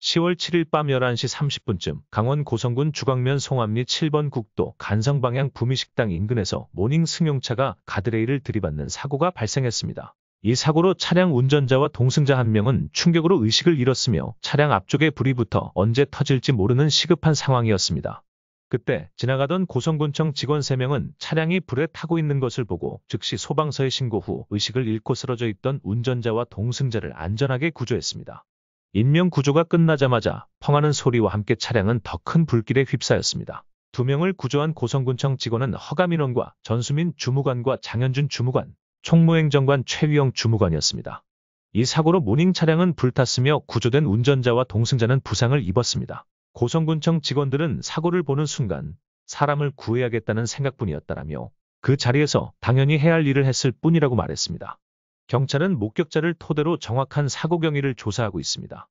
10월 7일 밤 11시 30분쯤 강원 고성군 주광면 송암리 7번 국도 간성방향 부미식당 인근에서 모닝 승용차가 가드레일을 들이받는 사고가 발생했습니다. 이 사고로 차량 운전자와 동승자 한 명은 충격으로 의식을 잃었으며 차량 앞쪽에 불이 붙어 언제 터질지 모르는 시급한 상황이었습니다. 그때 지나가던 고성군청 직원 3명은 차량이 불에 타고 있는 것을 보고 즉시 소방서에 신고 후 의식을 잃고 쓰러져 있던 운전자와 동승자를 안전하게 구조했습니다. 인명구조가 끝나자마자 펑하는 소리와 함께 차량은 더 큰 불길에 휩싸였습니다. 두 명을 구조한 고성군청 직원은 허가민원과 전수민 주무관과 장현준 주무관, 총무행정관 최위영 주무관이었습니다. 이 사고로 모닝 차량은 불탔으며 구조된 운전자와 동승자는 부상을 입었습니다. 고성군청 직원들은 사고를 보는 순간 사람을 구해야겠다는 생각뿐이었다라며 그 자리에서 당연히 해야 할 일을 했을 뿐이라고 말했습니다. 경찰은 목격자를 토대로 정확한 사고 경위를 조사하고 있습니다.